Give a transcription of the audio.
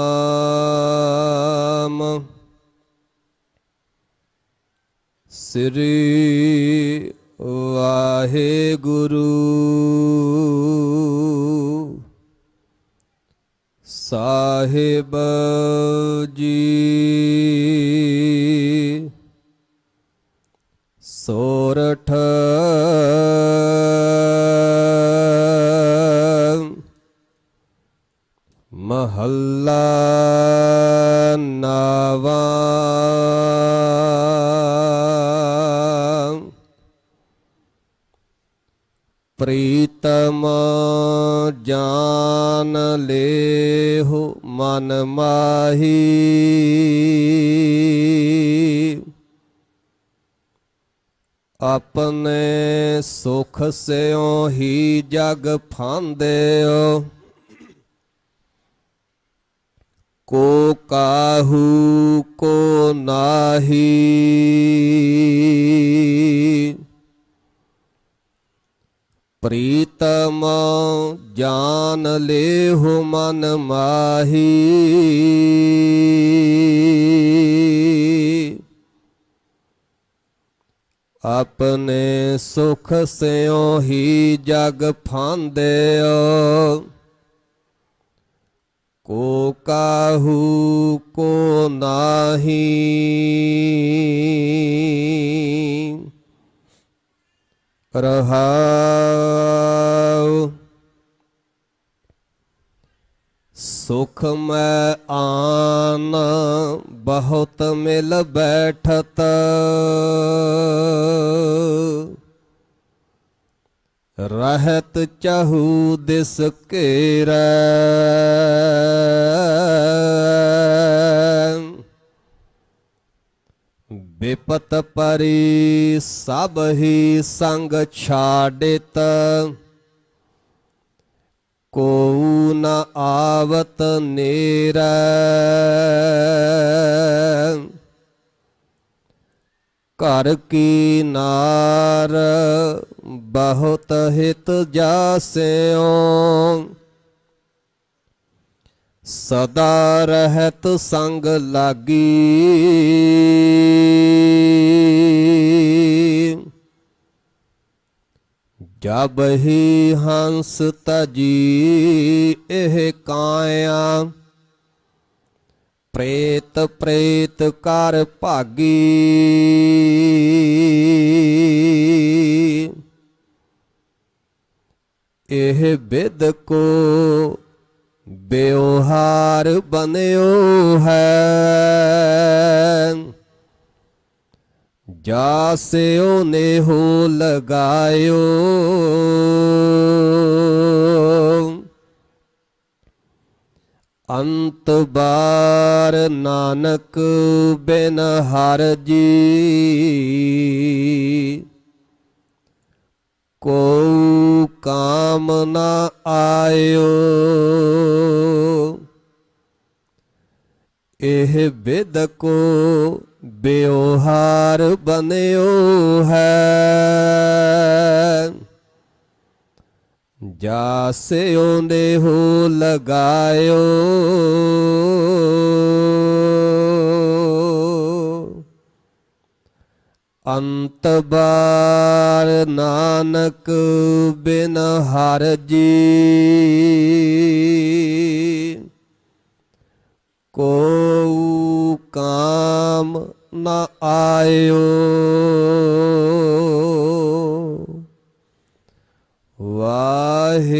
ਨਾਮ ਸ੍ਰੀ ਵਾਹਿਗੁਰੂ ਸਾਹਿਬ ਜੀ ਸੋਰਠ ਮਹਲ ਨਵਾ ਪ੍ਰੀਤਮ ਜਾਨ ਲੇਹੁ ਮਨ ਮਾਹੀ ਆਪਣੇ ਸੁਖ ਸਿਓ ਹੀ ਜਗ ਫਾਂਦਿਓ को काहू को नाही प्रीतम जान ले हो मन माही अपने सुख से ही जग फांदे ओ ਕੋ ਕਾਹੂ ਕੋ ਨਾਹੀ ਰਹਾਉ ਸੁਖ ਮੈਂ ਆਨ ਬਹੁਤ ਮਿਲ ਬੈਠਤ ਰਹਿਤ ਚਾਹੂ ਦਿਸ ਕੇਰਾ ਬੇਪਤ ਪਰੀ ਸਭ ਹੀ ਸੰਗ ਛਾੜਿਤ ਕੋ ਨ ਆਵਤ ਨੇਰਾ ਘਰ ਕੀ ਨਾਰ ਬਹੁਤ ਹਿਤ ਜਾਸਿਓ ਸਦਾ ਰਹਤ ਸੰਗ ਲਾਗੀ ਜਬ ਹੀ ਹੰਸ ਤਜੀ ਇਹ ਕਾਂ ਪ੍ਰੇਤ ਪ੍ਰੇਤ ਕਰ ਭਾਗੀ ਇਹ ਬਿਦ ਕੋ ਬਿਉਹਾਰ ਬਨਿਓ ਹੈ ਜਾਸਿਓ ਨੇ ਹੋ ਲਗਾਇਓ ਅੰਤ ਬਾਰ ਨਾਨਕ ਬਿਨ ਹਰ ਜੀ ਕੋ ਕਾਮ ਨਾ ਆਇਓ ਇਹ ਵਿਦ ਕੋ ਬਿਉਹਾਰ ਬਨਿਓ ਹੈ ਜਾਸਿਉ ਹੋ ਲਗਾਇਓ ਅੰਤ ਬਾਰ ਨਾਨਕ ਬਿਨ ਹਰ ਜੀ ਕੋ ਕਾਮ ਨ ਆਇਓ